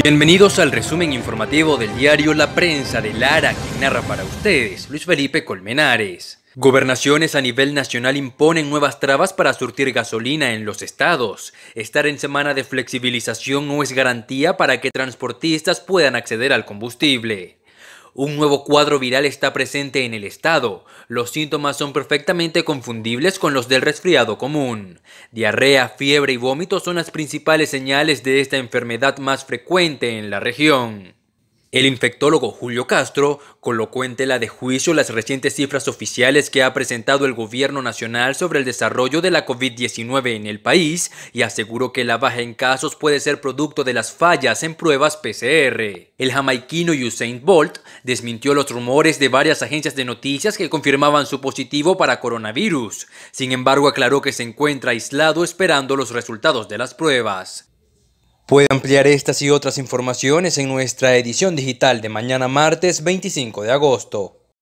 Bienvenidos al resumen informativo del diario La Prensa de Lara, que narra para ustedes Luis Felipe Colmenares. Gobernaciones a nivel nacional imponen nuevas trabas para surtir gasolina en los estados. Estar en semana de flexibilización no es garantía para que transportistas puedan acceder al combustible un nuevo cuadro viral está presente en el estado. Los síntomas son perfectamente confundibles con los del resfriado común. Diarrea, fiebre y vómito son las principales señales de esta enfermedad más frecuente en la región. El infectólogo Julio Castro colocó en tela de juicio las recientes cifras oficiales que ha presentado el gobierno nacional sobre el desarrollo de la COVID-19 en el país y aseguró que la baja en casos puede ser producto de las fallas en pruebas PCR. El jamaiquino Usain Bolt desmintió los rumores de varias agencias de noticias que confirmaban su positivo para coronavirus. Sin embargo, aclaró que se encuentra aislado esperando los resultados de las pruebas. Puede ampliar estas y otras informaciones en nuestra edición digital de mañana martes 25 de agosto.